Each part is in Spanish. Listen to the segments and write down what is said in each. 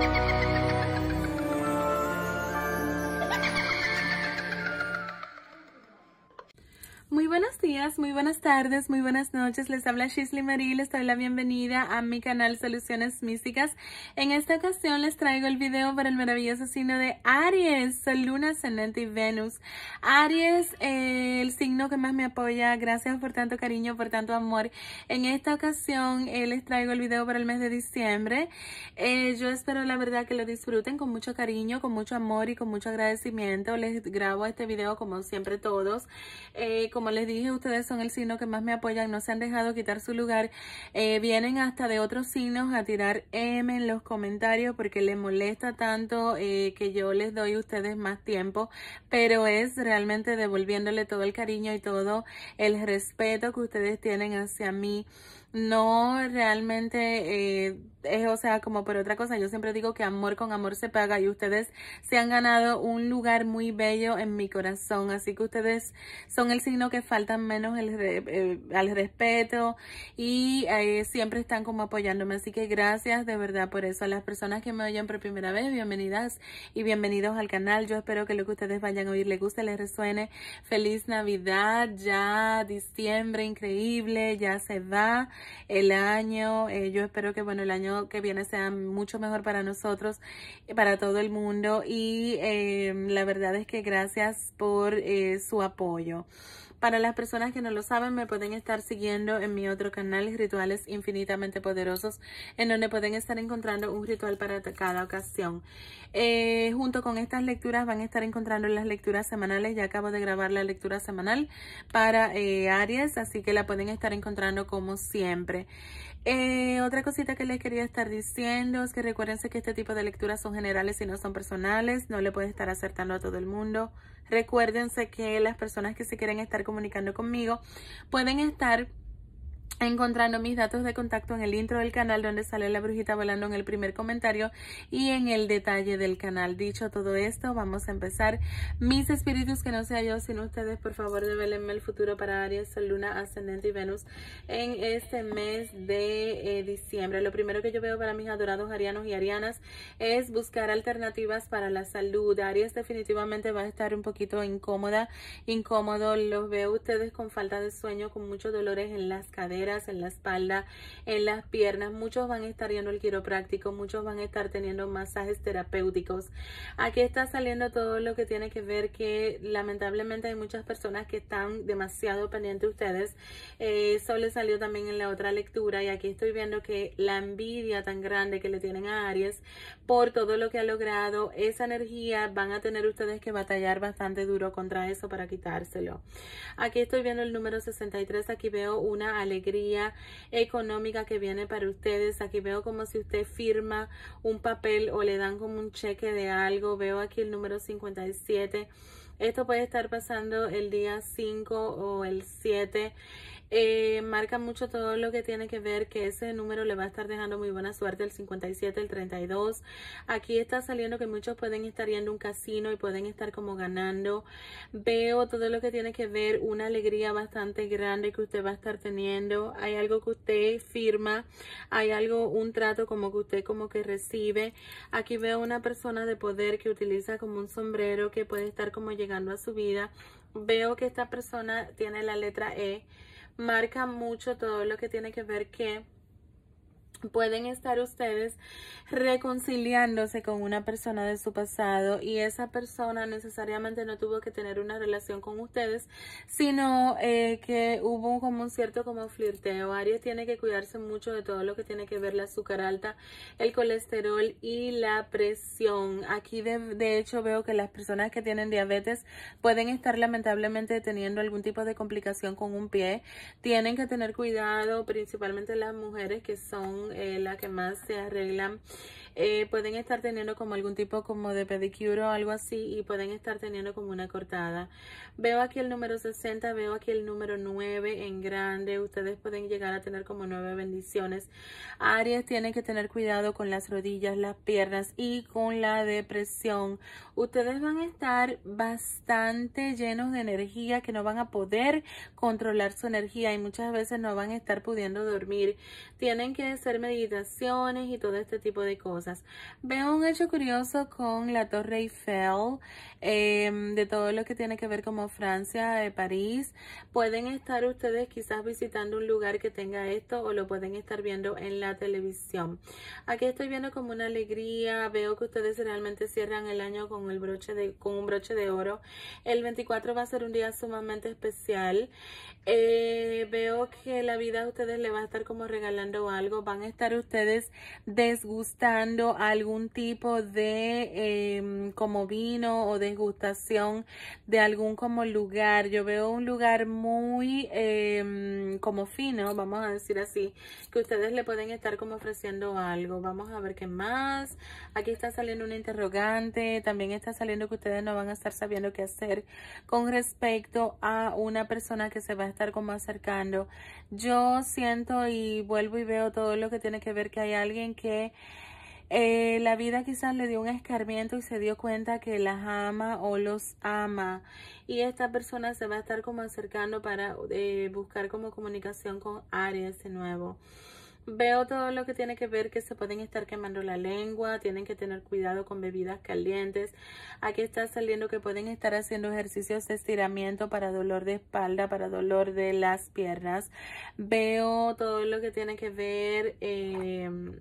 thank you muy buenas tardes, muy buenas noches. Les habla Shisley Marie, les doy la bienvenida a mi canal Soluciones Místicas. En esta ocasión les traigo el video para el maravilloso signo de Aries, Luna, Ascendente y Venus. Aries, eh, el signo que más me apoya, gracias por tanto cariño, por tanto amor. En esta ocasión eh, les traigo el video para el mes de diciembre. Eh, yo espero la verdad que lo disfruten con mucho cariño, con mucho amor y con mucho agradecimiento. Les grabo este video como siempre todos. como les dije, ustedes ustedes son el signo que más me apoyan, no se han dejado quitar su lugar. Eh, vienen hasta de otros signos a tirar M en los comentarios porque les molesta tanto eh, que yo les doy a ustedes más tiempo, pero es realmente devolviéndole todo el cariño y todo el respeto que ustedes tienen hacia mí no realmente eh, es, o sea, como por otra cosa, yo siempre digo que amor con amor se paga y ustedes se han ganado un lugar muy bello en mi corazón, así que ustedes son el signo que faltan menos el, eh, al respeto y eh, siempre están como apoyándome, así que gracias de verdad por eso. A las personas que me oyen por primera vez, bienvenidas y bienvenidos al canal, yo espero que lo que ustedes vayan a oír les guste, les resuene. Feliz Navidad, ya diciembre, increíble, ya se va el año. Eh, yo espero que bueno el año que viene sea mucho mejor para nosotros, eh, para todo el mundo. Y eh, la verdad es que gracias por su apoyo. Para las personas que no lo saben, me pueden estar siguiendo en mi otro canal, Rituales Infinitamente Poderosos, en donde pueden estar encontrando un ritual para cada ocasión. Eh, junto con estas lecturas van a estar encontrando las lecturas semanales. Ya acabo de grabar la lectura semanal para eh, Aries, así que la pueden estar encontrando como siempre. Eh, otra cosita que les quería estar diciendo es que recuérdense que este tipo de lecturas son generales y no son personales, no le pueden estar acertando a todo el mundo. Recuérdense que las personas que se quieren estar comunicando conmigo pueden estar encontrando mis datos de contacto en el intro del canal donde sale la brujita volando en el primer comentario y en el detalle del canal. Dicho todo esto, vamos a empezar. Mis espíritus, que no sea yo sino ustedes, por favor, develenme el futuro para Aries, Luna, Ascendente y Venus en este mes de eh, diciembre. Lo primero que yo veo para mis adorados arianos y arianas es buscar alternativas para la salud. Aries definitivamente va a estar un poquito incómoda, incómodo. Los veo ustedes con falta de sueño, con muchos dolores en las caderas en la espalda, en las piernas. Muchos van a estar yendo al quiropráctico, muchos van a estar teniendo masajes terapéuticos. Aquí está saliendo todo lo que tiene que ver que lamentablemente hay muchas personas que están demasiado pendientes de ustedes. Eh, eso le salió también en la otra lectura y aquí estoy viendo que la envidia tan grande que le tienen a Aries por todo lo que ha logrado, esa energía van a tener ustedes que batallar bastante duro contra eso para quitárselo. Aquí estoy viendo el número 63, aquí veo una alegría económica que viene para ustedes. Aquí veo como si usted firma un papel o le dan como un cheque de algo. Veo aquí el número 57. Esto puede estar pasando el día 5 o el 7. Eh, marca mucho todo lo que tiene que ver que ese número le va a estar dejando muy buena suerte el 57, el 32. Aquí está saliendo que muchos pueden estar yendo a un casino y pueden estar como ganando. Veo todo lo que tiene que ver una alegría bastante grande que usted va a estar teniendo. Hay algo que usted firma, hay algo, un trato como que usted como que recibe. Aquí veo una persona de poder que utiliza como un sombrero que puede estar como llegando a su vida. Veo que esta persona tiene la letra E marca mucho todo lo que tiene que ver que pueden estar ustedes reconciliándose con una persona de su pasado y esa persona necesariamente no tuvo que tener una relación con ustedes, sino eh, que hubo como un cierto como flirteo. Aries tiene que cuidarse mucho de todo lo que tiene que ver la azúcar alta, el colesterol y la presión. Aquí de, de hecho veo que las personas que tienen diabetes pueden estar lamentablemente teniendo algún tipo de complicación con un pie. Tienen que tener cuidado, principalmente las mujeres que son eh, la que más se arreglan eh, pueden estar teniendo como algún tipo como de pedicuro o algo así y pueden estar teniendo como una cortada. Veo aquí el número 60, veo aquí el número 9 en grande. Ustedes pueden llegar a tener como nueve bendiciones. Aries tiene que tener cuidado con las rodillas, las piernas y con la depresión. Ustedes van a estar bastante llenos de energía que no van a poder controlar su energía y muchas veces no van a estar pudiendo dormir. Tienen que hacer meditaciones y todo este tipo de cosas. Veo un hecho curioso con la Torre Eiffel, em, de todo lo que tiene que ver como Francia, de eh, París. Pueden estar ustedes quizás visitando un lugar que tenga esto o lo pueden estar viendo en la televisión. Aquí estoy viendo como una alegría, veo que ustedes realmente cierran el año con, el broche de, con un broche de oro. El 24 va a ser un día sumamente especial. Eh, veo que la vida a ustedes le va a estar como regalando algo, van a estar ustedes desgustando algún tipo de em, como vino o degustación de algún como lugar. Yo veo un lugar muy em, como fino, vamos a decir así, que ustedes le pueden estar como ofreciendo algo. Vamos a ver qué más. Aquí está saliendo un interrogante. También está saliendo que ustedes no van a estar sabiendo qué hacer con respecto a una persona que se va a estar como acercando. Yo siento y vuelvo y veo todo lo que tiene que ver que hay alguien que eh, la vida quizás le dio un escarmiento y se dio cuenta que las ama o los ama. Y esta persona se va a estar como acercando para eh, buscar como comunicación con Aries de nuevo. Veo todo lo que tiene que ver que se pueden estar quemando la lengua, tienen que tener cuidado con bebidas calientes. Aquí está saliendo que pueden estar haciendo ejercicios de estiramiento para dolor de espalda, para dolor de las piernas. Veo todo lo que tiene que ver... Eh,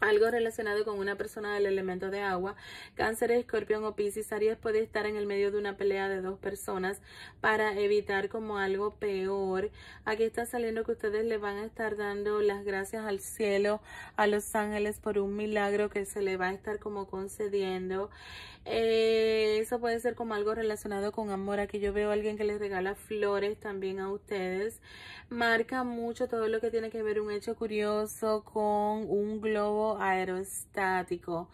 algo relacionado con una persona del elemento de agua, cáncer, escorpión o piscis, Aries puede estar en el medio de una pelea de dos personas para evitar como algo peor. Aquí está saliendo que ustedes le van a estar dando las gracias al cielo, a los ángeles por un milagro que se le va a estar como concediendo. Eh, eso puede ser como algo relacionado con amor. Aquí yo veo a alguien que les regala flores también a ustedes. Marca mucho todo lo que tiene que ver un hecho curioso con un globo aerostático.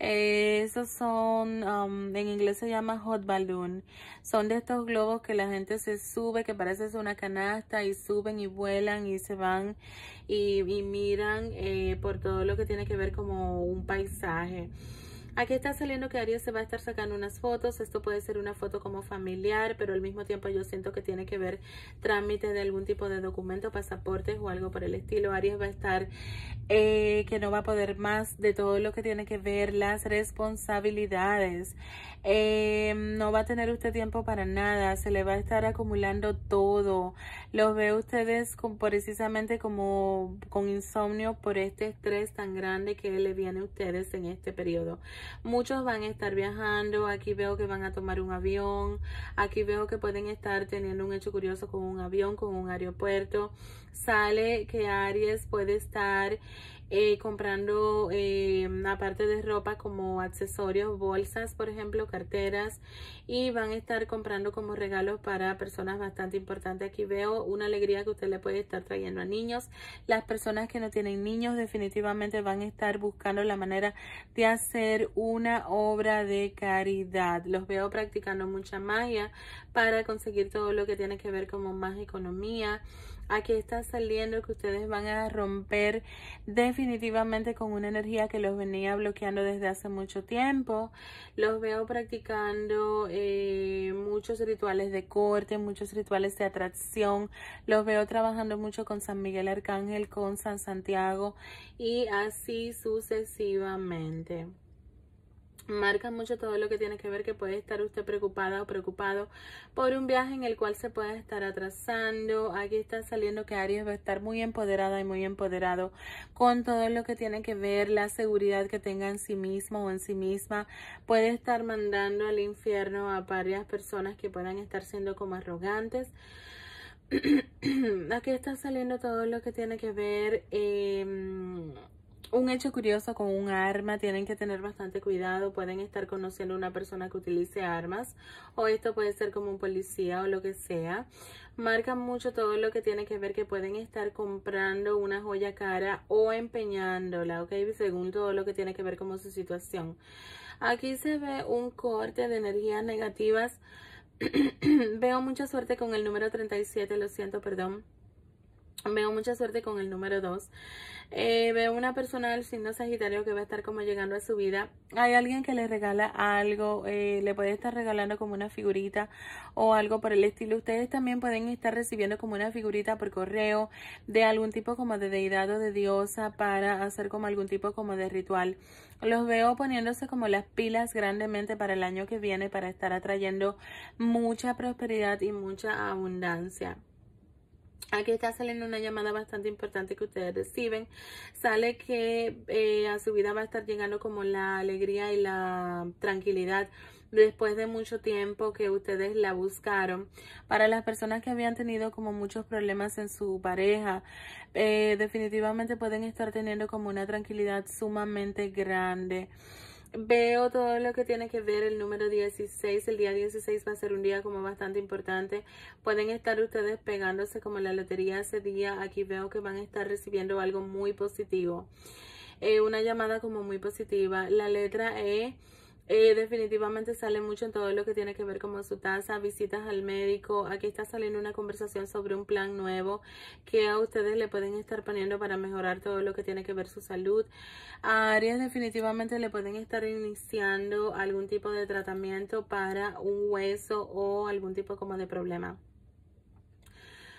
Eh, esos son, um, en inglés se llama hot balloon. Son de estos globos que la gente se sube, que parece una canasta y suben y vuelan y se van y, miran eh, por todo lo que tiene que ver como un paisaje. Aquí está saliendo que Aries se va a estar sacando unas fotos. Esto puede ser una foto como familiar, pero al mismo tiempo yo siento que tiene que ver trámite de algún tipo de documento, pasaportes o algo por el estilo. Aries va a estar eh, que no va a poder más de todo lo que tiene que ver las responsabilidades. Eh, no va a tener usted tiempo para nada. Se le va a estar acumulando todo. Los veo ustedes precisamente como con insomnio por este estrés tan grande que le viene a ustedes en este periodo. Muchos van a estar viajando, aquí veo que van a tomar un avión, aquí veo que pueden estar teniendo un hecho curioso con un avión, con un aeropuerto. Sale que Aries puede estar eh, comprando eh, aparte de ropa como accesorios, bolsas, por ejemplo, carteras y van a estar comprando como regalos para personas bastante importantes. Aquí veo una alegría que usted le puede estar trayendo a niños. Las personas que no tienen niños definitivamente van a estar buscando la manera de hacer una obra de caridad. Los veo practicando mucha magia para conseguir todo lo que tiene que ver como más economía aquí está saliendo que ustedes van a romper definitivamente con una energía que los venía bloqueando desde hace mucho tiempo. Los veo practicando eh, muchos rituales de corte, muchos rituales de atracción. Los veo trabajando mucho con San Miguel Arcángel, con San Santiago y así sucesivamente marca mucho todo lo que tiene que ver que puede estar usted preocupada o preocupado por un viaje en el cual se puede estar atrasando. Aquí está saliendo que Aries va a estar muy empoderada y muy empoderado con todo lo que tiene que ver la seguridad que tenga en sí mismo o en sí misma. Puede estar mandando al infierno a varias personas que puedan estar siendo como arrogantes. Aquí está saliendo todo lo que tiene que ver... Em, un hecho curioso con un arma, tienen que tener bastante cuidado, pueden estar conociendo a una persona que utilice armas o esto puede ser como un policía o lo que sea. Marcan mucho todo lo que tiene que ver que pueden estar comprando una joya cara o empeñándola, ok, según todo lo que tiene que ver como su situación. Aquí se ve un corte de energías negativas. Veo mucha suerte con el número 37, lo siento, perdón. Veo mucha suerte con el número 2. Eh, veo una persona del signo Sagitario que va a estar como llegando a su vida. Hay alguien que le regala algo, eh, le puede estar regalando como una figurita o algo por el estilo. Ustedes también pueden estar recibiendo como una figurita por correo de algún tipo como de deidad o de diosa para hacer como algún tipo como de ritual. Los veo poniéndose como las pilas grandemente para el año que viene para estar atrayendo mucha prosperidad y mucha abundancia. Aquí está saliendo una llamada bastante importante que ustedes reciben. Sale que eh, a su vida va a estar llegando como la alegría y la tranquilidad después de mucho tiempo que ustedes la buscaron. Para las personas que habían tenido como muchos problemas en su pareja, eh, definitivamente pueden estar teniendo como una tranquilidad sumamente grande veo todo lo que tiene que ver el número 16. El día 16 va a ser un día como bastante importante. Pueden estar ustedes pegándose como la lotería ese día. Aquí veo que van a estar recibiendo algo muy positivo. Eh, una llamada como muy positiva. La letra E eh, definitivamente sale mucho en todo lo que tiene que ver con su tasa, visitas al médico. Aquí está saliendo una conversación sobre un plan nuevo que a ustedes le pueden estar poniendo para mejorar todo lo que tiene que ver su salud. A Aries definitivamente le pueden estar iniciando algún tipo de tratamiento para un hueso o algún tipo como de problema.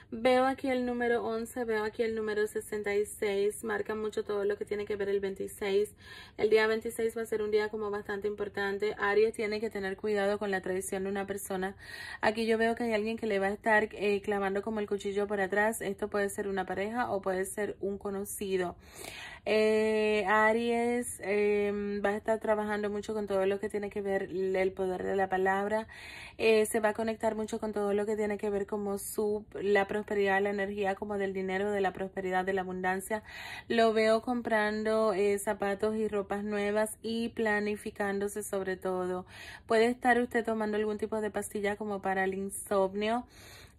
Veo aquí el número 11, veo aquí el número 66, marca mucho todo lo que tiene que ver el 26. El día 26 va a ser un día como bastante importante. Aries tiene que tener cuidado con la tradición de una persona. Aquí yo veo que hay alguien que le va a estar eh, clavando como el cuchillo por atrás. Esto puede ser una pareja o puede ser un conocido. Eh, Aries em, va a estar trabajando mucho con todo lo que tiene que ver el poder de la palabra. Eh, se va a conectar mucho con todo lo que tiene que ver como su, la prosperidad, la energía como del dinero, de la prosperidad, de la abundancia. Lo veo comprando eh, zapatos y ropas nuevas y planificándose sobre todo. Puede estar usted tomando algún tipo de pastilla como para el insomnio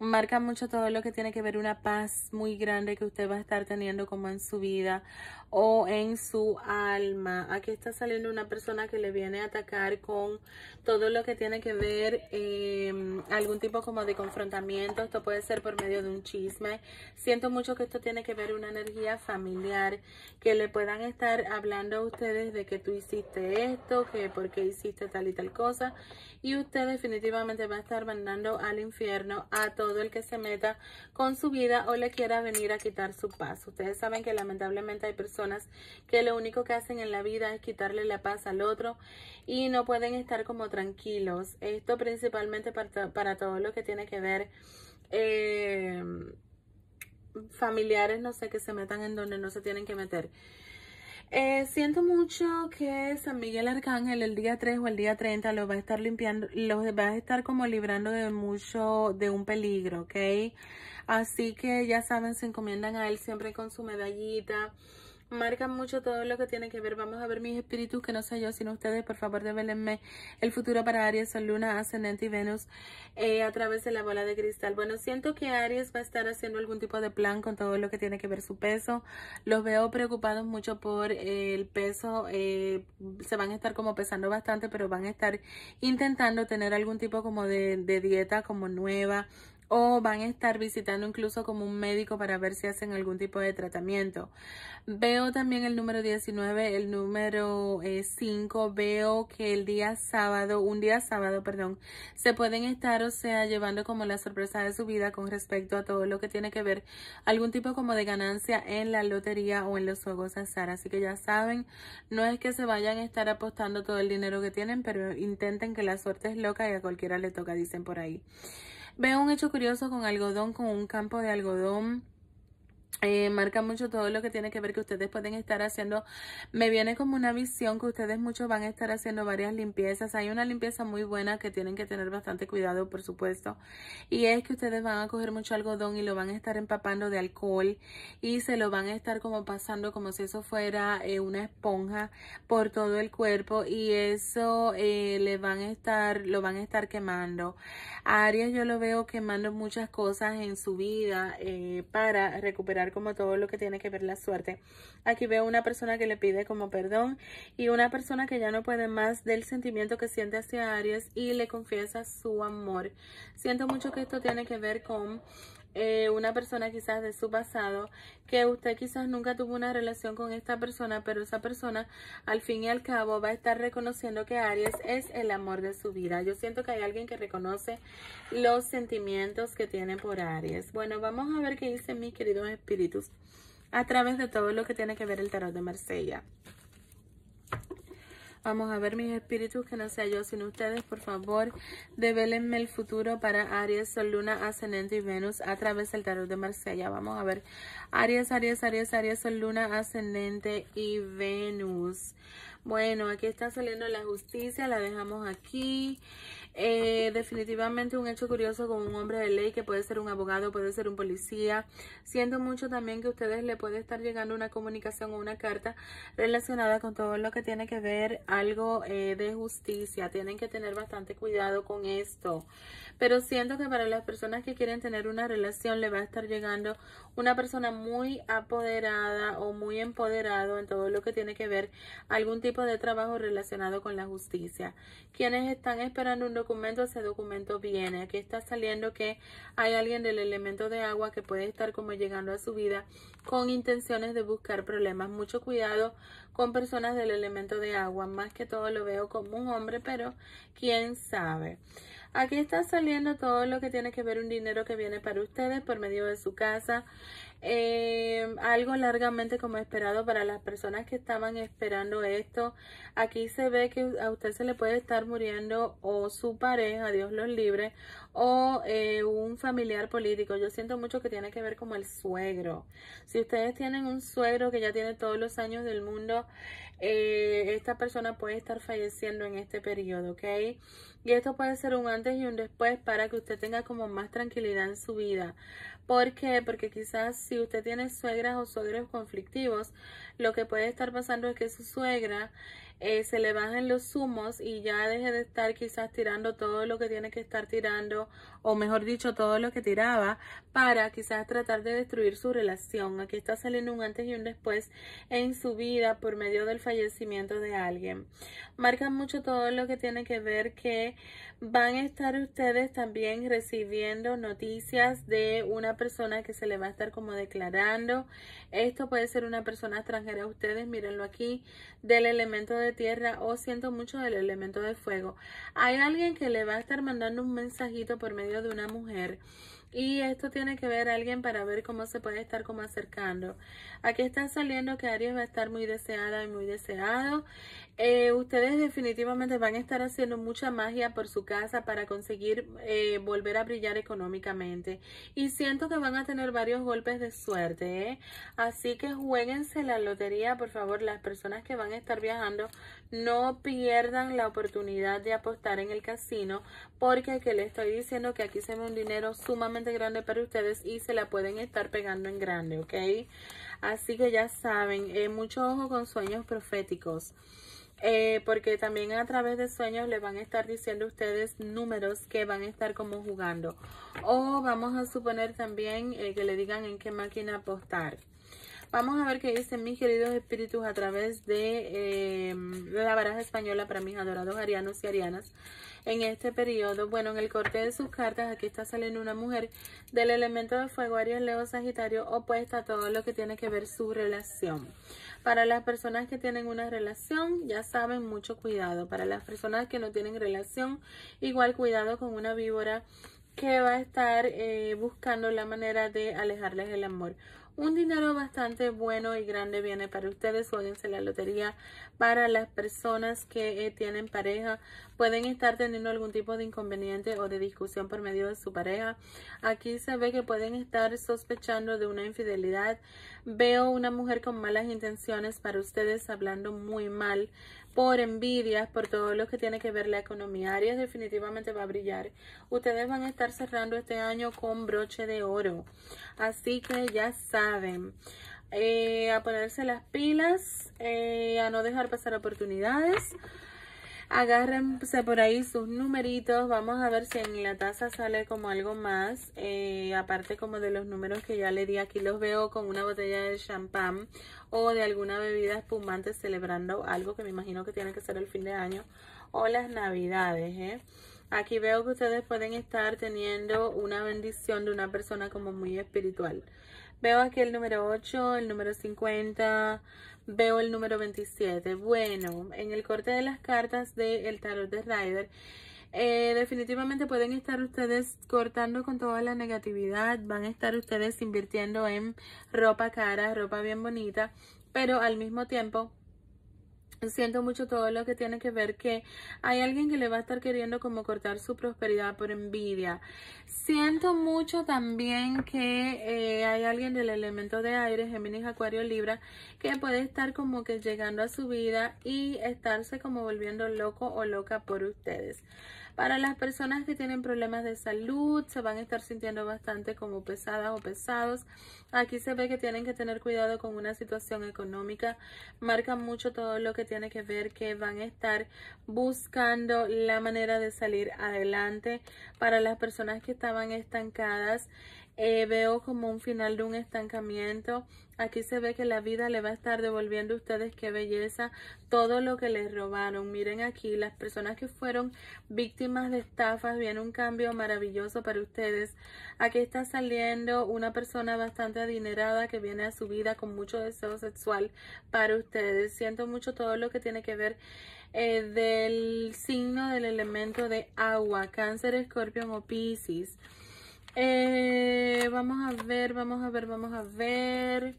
marca mucho todo lo que tiene que ver una paz muy grande que usted va a estar teniendo como en su vida o en su alma. Aquí está saliendo una persona que le viene a atacar con todo lo que tiene que ver em, algún tipo como de confrontamiento. Esto puede ser por medio de un chisme. Siento mucho que esto tiene que ver una energía familiar, que le puedan estar hablando a ustedes de que tú hiciste esto, que por qué hiciste tal y tal cosa. Y usted definitivamente va a estar mandando al infierno a todo el que se meta con su vida o le quiera venir a quitar su paso, Ustedes saben que lamentablemente hay personas que lo único que hacen en la vida es quitarle la paz al otro y no pueden estar como tranquilos. Esto principalmente para, todo lo que tiene que ver em, familiares, no sé, que se metan en donde no se tienen que meter. Eh, siento mucho que San Miguel Arcángel el día 3 o el día 30 los va a estar limpiando, los va a estar como librando de mucho, de un peligro, ¿ok? Así que ya saben, se encomiendan a él siempre con su medallita marcan mucho todo lo que tiene que ver. Vamos a ver mis espíritus, que no sé yo, sino ustedes. Por favor, develenme el futuro para Aries, Sol, Luna, Ascendente y Venus eh, a través de la bola de cristal. Bueno, siento que Aries va a estar haciendo algún tipo de plan con todo lo que tiene que ver su peso. Los veo preocupados mucho por eh, el peso. Eh, se van a estar como pesando bastante, pero van a estar intentando tener algún tipo como de, de dieta como nueva o van a estar visitando incluso como un médico para ver si hacen algún tipo de tratamiento. Veo también el número 19, el número eh, cinco 5, veo que el día sábado, un día sábado, perdón, se pueden estar, o sea, llevando como la sorpresa de su vida con respecto a todo lo que tiene que ver algún tipo como de ganancia en la lotería o en los juegos azar. Así que ya saben, no es que se vayan a estar apostando todo el dinero que tienen, pero intenten que la suerte es loca y a cualquiera le toca, dicen por ahí. Veo un hecho curioso con algodón, con un campo de algodón eh, marca mucho todo lo que tiene que ver que ustedes pueden estar haciendo. Me viene como una visión que ustedes muchos van a estar haciendo varias limpiezas. Hay una limpieza muy buena que tienen que tener bastante cuidado, por supuesto. Y es que ustedes van a coger mucho algodón y lo van a estar empapando de alcohol y se lo van a estar como pasando como si eso fuera eh, una esponja por todo el cuerpo y eso eh, le van a estar, lo van a estar quemando. A Aries yo lo veo quemando muchas cosas en su vida para recuperar como todo lo que tiene que ver la suerte. Aquí veo una persona que le pide como perdón y una persona que ya no puede más del sentimiento que siente hacia Aries y le confiesa su amor. Siento mucho que esto tiene que ver con eh, una persona quizás de su pasado, que usted quizás nunca tuvo una relación con esta persona, pero esa persona al fin y al cabo va a estar reconociendo que Aries es el amor de su vida. Yo siento que hay alguien que reconoce los sentimientos que tiene por Aries. Bueno, vamos a ver qué dicen mis queridos espíritus a través de todo lo que tiene que ver el tarot de Marsella. Vamos a ver mis espíritus, que no sea yo sino ustedes, por favor. Develenme el futuro para Aries, Sol, Luna, Ascendente y Venus a través del tarot de Marsella. Vamos a ver. Aries, Aries, Aries, Aries, Sol, Luna, Ascendente y Venus. Bueno, aquí está saliendo la justicia, la dejamos aquí. Eh, definitivamente un hecho curioso con un hombre de ley que puede ser un abogado, puede ser un policía. Siento mucho también que a ustedes le puede estar llegando una comunicación o una carta relacionada con todo lo que tiene que ver algo eh, de justicia. Tienen que tener bastante cuidado con esto. Pero siento que para las personas que quieren tener una relación le va a estar llegando una persona muy apoderada o muy empoderado en todo lo que tiene que ver algún tipo de trabajo relacionado con la justicia. Quienes están esperando un documento, ese documento viene. Aquí está saliendo que hay alguien del elemento de agua que puede estar como llegando a su vida con intenciones de buscar problemas. Mucho cuidado con personas del elemento de agua más que todo lo veo como un hombre, pero quién sabe. Aquí está saliendo todo lo que tiene que ver un dinero que viene para ustedes por medio de su casa. Eh, algo largamente como esperado para las personas que estaban esperando esto. Aquí se ve que a usted se le puede estar muriendo o su pareja, Dios los libre, o eh, un familiar político. Yo siento mucho que tiene que ver como el suegro. Si ustedes tienen un suegro que ya tiene todos los años del mundo, eh, esta persona puede estar falleciendo en este periodo, ¿ok? Y esto puede ser un antes y un después para que usted tenga como más tranquilidad en su vida. ¿Por qué? Porque quizás si usted tiene suegras o suegros conflictivos, lo que puede estar pasando es que su suegra... Eh, se le bajen los zumos y ya deje de estar quizás tirando todo lo que tiene que estar tirando, o mejor dicho, todo lo que tiraba, para quizás tratar de destruir su relación. Aquí está saliendo un antes y un después en su vida por medio del fallecimiento de alguien. Marca mucho todo lo que tiene que ver que van a estar ustedes también recibiendo noticias de una persona que se le va a estar como declarando. Esto puede ser una persona extranjera a ustedes, mírenlo aquí, del elemento de tierra o siento mucho del elemento de fuego. Hay alguien que le va a estar mandando un mensajito por medio de una mujer. Y esto tiene que ver a alguien para ver cómo se puede estar como acercando. Aquí está saliendo que Aries va a estar muy deseada y muy deseado. Eh, ustedes definitivamente van a estar haciendo mucha magia por su casa para conseguir eh, volver a brillar económicamente. Y siento que van a tener varios golpes de suerte. ¿eh? Así que jueguense la lotería, por favor. Las personas que van a estar viajando no pierdan la oportunidad de apostar en el casino. Porque que le estoy diciendo que aquí se ve un dinero sumamente grande para ustedes y se la pueden estar pegando en grande, ¿ok? Así que ya saben, mucho ojo con sueños proféticos. Eh, porque también a través de sueños le van a estar diciendo ustedes números que van a estar como jugando. O vamos a suponer también eh, que le digan en qué máquina apostar. Vamos a ver qué dicen mis queridos espíritus a través de eh, la baraja española para mis adorados arianos y arianas en este periodo. Bueno, en el corte de sus cartas, aquí está saliendo una mujer del elemento de fuego, Aries, Leo, Sagitario, opuesta a todo lo que tiene que ver su relación. Para las personas que tienen una relación, ya saben, mucho cuidado. Para las personas que no tienen relación, igual cuidado con una víbora que va a estar eh, buscando la manera de alejarles el amor. Un dinero bastante bueno y grande viene para ustedes. Jueguense la lotería para las personas que eh, tienen pareja pueden estar teniendo algún tipo de inconveniente o de discusión por medio de su pareja. Aquí se ve que pueden estar sospechando de una infidelidad. Veo una mujer con malas intenciones para ustedes hablando muy mal por envidias, por todo lo que tiene que ver la economía. Aries definitivamente va a brillar. Ustedes van a estar cerrando este año con broche de oro. Así que ya saben. Eh, a ponerse las pilas, eh, a no dejar pasar oportunidades agárrense por ahí sus numeritos vamos a ver si en la taza sale como algo más eh, aparte como de los números que ya le di aquí los veo con una botella de champán o de alguna bebida espumante celebrando algo que me imagino que tiene que ser el fin de año o las navidades ¿eh? aquí veo que ustedes pueden estar teniendo una bendición de una persona como muy espiritual veo aquí el número 8 el número 50 veo el número 27. Bueno, en el corte de las cartas del tarot de Rider, eh, definitivamente pueden estar ustedes cortando con toda la negatividad, van a estar ustedes invirtiendo en ropa cara, ropa bien bonita, pero al mismo tiempo Siento mucho todo lo que tiene que ver que hay alguien que le va a estar queriendo como cortar su prosperidad por envidia. Siento mucho también que eh, hay alguien del elemento de aire, Géminis, Acuario, Libra, que puede estar como que llegando a su vida y estarse como volviendo loco o loca por ustedes. Para las personas que tienen problemas de salud, se van a estar sintiendo bastante como pesadas o pesados. Aquí se ve que tienen que tener cuidado con una situación económica. Marca mucho todo lo que tiene que ver que van a estar buscando la manera de salir adelante. Para las personas que estaban estancadas, eh, veo como un final de un estancamiento Aquí se ve que la vida le va a estar devolviendo a ustedes qué belleza todo lo que les robaron. Miren aquí, las personas que fueron víctimas de estafas, viene un cambio maravilloso para ustedes. Aquí está saliendo una persona bastante adinerada que viene a su vida con mucho deseo sexual para ustedes. Siento mucho todo lo que tiene que ver eh, del signo del elemento de agua, cáncer, escorpión o piscis. Eh, vamos a ver, vamos a ver, vamos a ver.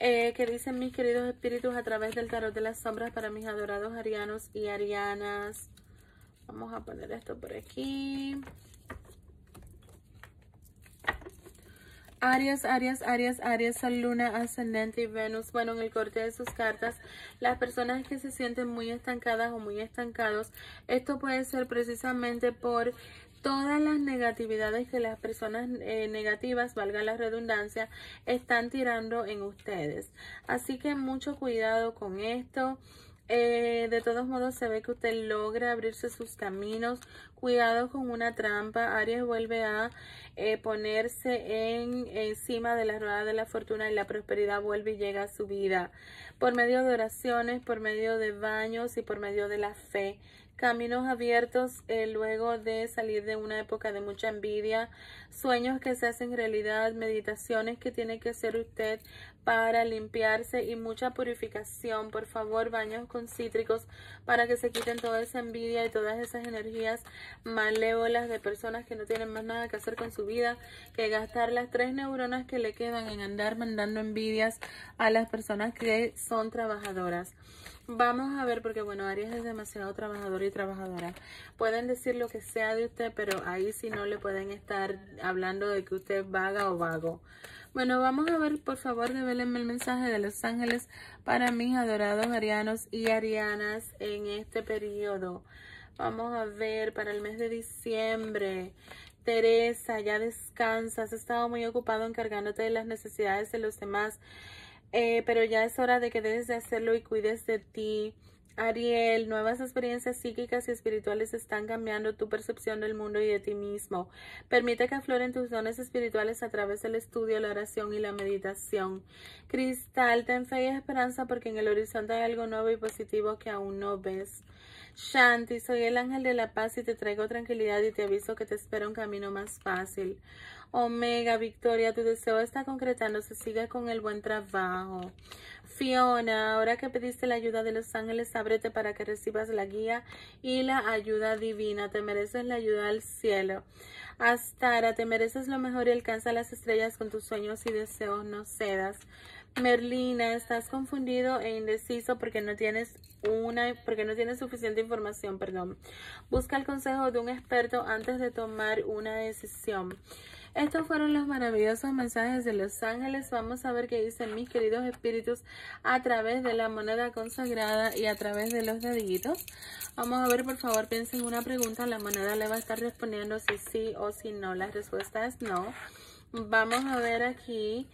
Eh, que dicen mis queridos espíritus a través del tarot de las sombras para mis adorados arianos y arianas. Vamos a poner esto por aquí. Arias, Arias, Arias, Arias, Luna, Ascendente y Venus. Bueno, en el corte de sus cartas, las personas que se sienten muy estancadas o muy estancados, esto puede ser precisamente por todas las negatividades que las personas eh, negativas, valga la redundancia, están tirando en ustedes. Así que mucho cuidado con esto. Eh, de todos modos, se ve que usted logra abrirse sus caminos. Cuidado con una trampa. Aries vuelve a eh, ponerse en, encima de la rueda de la fortuna y la prosperidad vuelve y llega a su vida. Por medio de oraciones, por medio de baños y por medio de la fe caminos abiertos eh, luego de salir de una época de mucha envidia, sueños que se hacen realidad, meditaciones que tiene que hacer usted para limpiarse y mucha purificación. Por favor, baños con cítricos para que se quiten toda esa envidia y todas esas energías malévolas de personas que no tienen más nada que hacer con su vida que gastar las tres neuronas que le quedan en andar mandando envidias a las personas que son trabajadoras. Vamos a ver, porque bueno, Aries es demasiado trabajador y trabajadora. Pueden decir lo que sea de usted, pero ahí sí no le pueden estar hablando de que usted vaga o vago. Bueno, vamos a ver, por favor, develenme el mensaje de los ángeles para mis adorados arianos y arianas en este periodo. Vamos a ver, para el mes de diciembre, Teresa, ya descansas. Has estado muy ocupado encargándote de las necesidades de los demás. Eh, pero ya es hora de que dejes de hacerlo y cuides de ti. Ariel, nuevas experiencias psíquicas y espirituales están cambiando tu percepción del mundo y de ti mismo. Permite que afloren tus dones espirituales a través del estudio, la oración y la meditación. Cristal, ten fe y esperanza porque en el horizonte hay algo nuevo y positivo que aún no ves. Shanti, soy el ángel de la paz y te traigo tranquilidad y te aviso que te espera un camino más fácil. Omega, Victoria, tu deseo está concretándose, sigue con el buen trabajo. Fiona, ahora que pediste la ayuda de los ángeles, ábrete para que recibas la guía y la ayuda divina. Te mereces la ayuda del cielo. Astara, te mereces lo mejor y alcanza las estrellas con tus sueños y deseos, no cedas. Merlina, estás confundido e indeciso porque no tienes una, porque no tienes suficiente información, perdón. Busca el consejo de un experto antes de tomar una decisión. Estos fueron los maravillosos mensajes de los ángeles. Vamos a ver qué dicen mis queridos espíritus a través de la moneda consagrada y a través de los deditos. Vamos a ver, por favor, piensen una pregunta. La moneda le va a estar respondiendo si sí o si no. La respuesta es no. Vamos a ver aquí.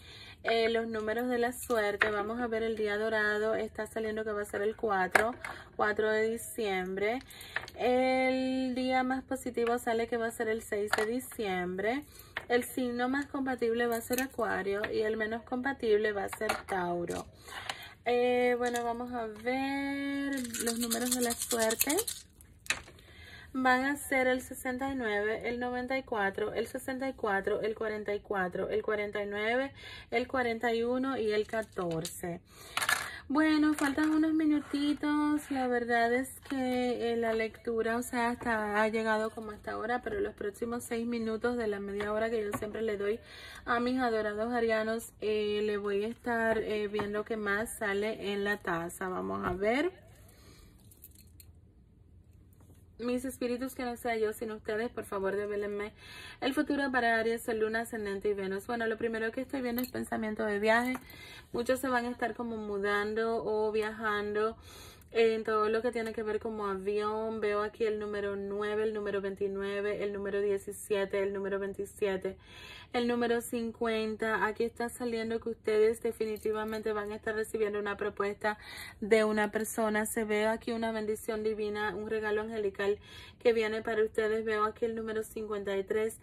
Eh, los números de la suerte. Vamos a ver el día dorado. Está saliendo que va a ser el 4, 4 de diciembre. El día más positivo sale que va a ser el 6 de diciembre. El signo más compatible va a ser Acuario y el menos compatible va a ser Tauro. Eh, bueno, vamos a ver los números de la suerte van a ser el 69, el 94, el 64, el 44, el 49, el 41 y el 14. Bueno, faltan unos minutitos. La verdad es que eh, la lectura, o sea, hasta ha llegado como hasta ahora, pero los próximos seis minutos de la media hora que yo siempre le doy a mis adorados arianos, eh, le voy a estar eh, viendo qué más sale en la taza. Vamos a ver mis espíritus que no sea yo sino ustedes, por favor develenme el futuro para Aries, Luna, Ascendente y Venus. Bueno, lo primero que estoy viendo es pensamiento de viaje. Muchos se van a estar como mudando o viajando en todo lo que tiene que ver como avión. Veo aquí el número 9, el número 29, el número 17, el número 27, el número 50. Aquí está saliendo que ustedes definitivamente van a estar recibiendo una propuesta de una persona. Se ve aquí una bendición divina, un regalo angelical que viene para ustedes. Veo aquí el número 53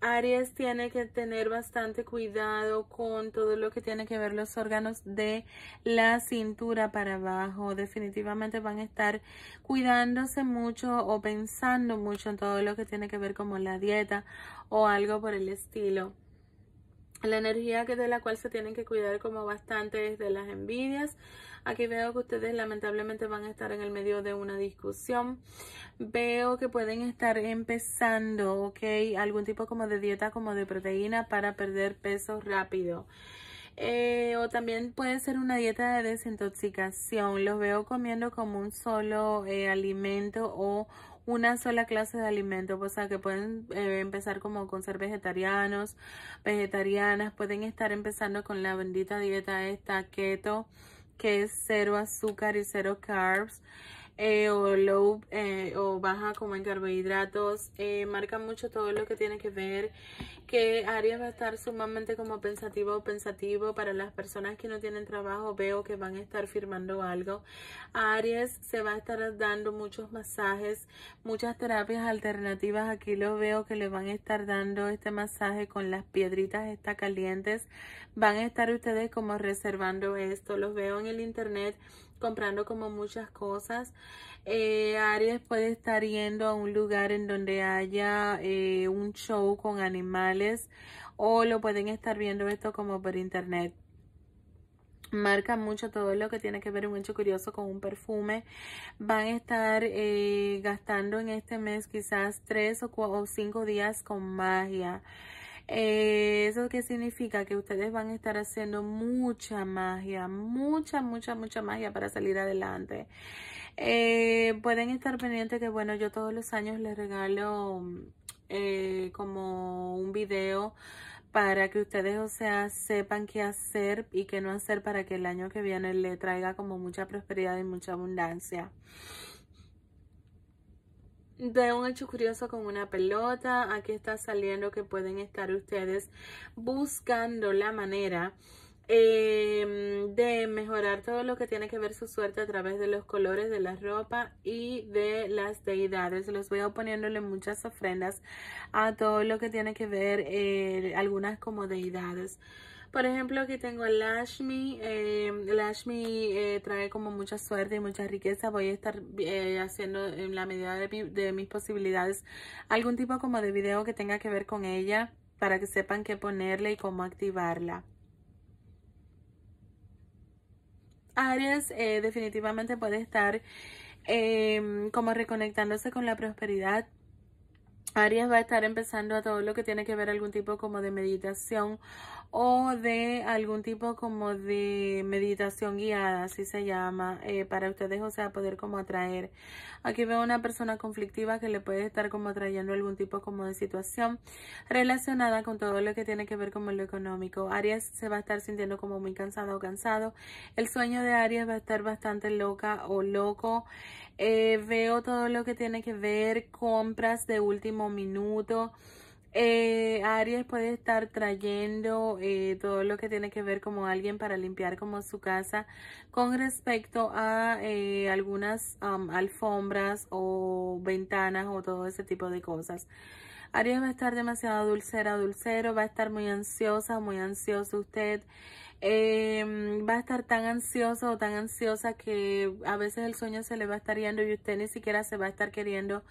Aries tiene que tener bastante cuidado con todo lo que tiene que ver los órganos de la cintura para abajo. Definitivamente van a estar cuidándose mucho o pensando mucho en todo lo que tiene que ver como la dieta o algo por el estilo la energía que de la cual se tienen que cuidar como bastante es de las envidias. Aquí veo que ustedes lamentablemente van a estar en el medio de una discusión. Veo que pueden estar empezando, ¿ok? Algún tipo como de dieta, como de proteína para perder peso rápido. Eh, o también puede ser una dieta de desintoxicación. Los veo comiendo como un solo eh, alimento o una sola clase de alimento, pues, o sea que pueden eh, empezar como con ser vegetarianos, vegetarianas, pueden estar empezando con la bendita dieta esta keto, que es cero azúcar y cero carbs. Eh, o low eh, o baja como en carbohidratos eh, marca mucho todo lo que tiene que ver que Aries va a estar sumamente como pensativo o pensativo para las personas que no tienen trabajo veo que van a estar firmando algo Aries se va a estar dando muchos masajes muchas terapias alternativas aquí lo veo que le van a estar dando este masaje con las piedritas está calientes van a estar ustedes como reservando esto los veo en el internet comprando como muchas cosas. Eh, Aries puede estar yendo a un lugar en donde haya eh, un show con animales o lo pueden estar viendo esto como por internet. Marca mucho todo lo que tiene que ver un hecho curioso con un perfume. Van a estar eh, gastando en este mes quizás tres o, o cinco días con magia. Eh, ¿Eso que significa? Que ustedes van a estar haciendo mucha magia, mucha, mucha, mucha magia para salir adelante. Eh, pueden estar pendientes que, bueno, yo todos los años les regalo eh, como un video para que ustedes, o sea, sepan qué hacer y qué no hacer para que el año que viene le traiga como mucha prosperidad y mucha abundancia de un hecho curioso con una pelota. Aquí está saliendo que pueden estar ustedes buscando la manera em, de mejorar todo lo que tiene que ver su suerte a través de los colores de la ropa y de las deidades. Los voy a poniéndole muchas ofrendas a todo lo que tiene que ver eh, algunas como deidades. Por ejemplo, aquí tengo a Lashmi. Eh, Lashmi eh, trae como mucha suerte y mucha riqueza. Voy a estar eh, haciendo en la medida de, mis posibilidades algún tipo como de video que tenga que ver con ella para que sepan qué ponerle y cómo activarla. Aries definitivamente puede estar em, como reconectándose con la prosperidad. Aries va a estar empezando a todo lo que tiene que ver algún tipo como de meditación o de algún tipo como de meditación guiada, así se llama, eh, para ustedes, o sea, poder como atraer. Aquí veo una persona conflictiva que le puede estar como atrayendo algún tipo como de situación relacionada con todo lo que tiene que ver con lo económico. Aries se va a estar sintiendo como muy cansado o cansado. El sueño de Aries va a estar bastante loca o loco. Eh, veo todo lo que tiene que ver compras de último minuto. Eh, Aries puede estar trayendo eh, todo lo que tiene que ver como alguien para limpiar como su casa con respecto a eh, algunas um, alfombras o ventanas o todo ese tipo de cosas. Aries va a estar demasiado dulcera, dulcero, va a estar muy ansiosa, muy ansioso usted eh, va a estar tan ansioso o tan ansiosa que a veces el sueño se le va a estar yendo y usted ni siquiera se va a estar queriendo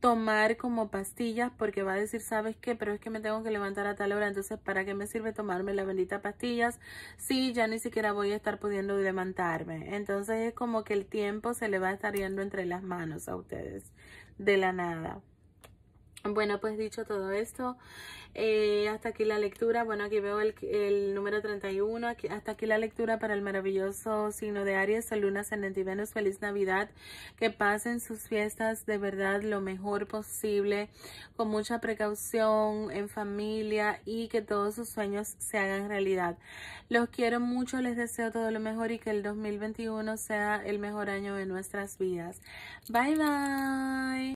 tomar como pastillas porque va a decir, ¿sabes qué? Pero es que me tengo que levantar a tal hora, entonces ¿para qué me sirve tomarme las benditas pastillas? Sí, ya ni siquiera voy a estar pudiendo levantarme. Entonces es como que el tiempo se le va a estar yendo entre las manos a ustedes de la nada. Bueno, pues dicho todo esto, eh, hasta aquí la lectura. Bueno, aquí veo el, número 31. hasta aquí la lectura para el maravilloso signo de Aries, el Luna, Ascendente y Venus. Feliz Navidad. Que pasen sus fiestas de verdad lo mejor posible, con mucha precaución, en familia y que todos sus sueños se hagan realidad. Los quiero mucho, les deseo todo lo mejor y que el 2021 sea el mejor año de nuestras vidas. Bye, bye.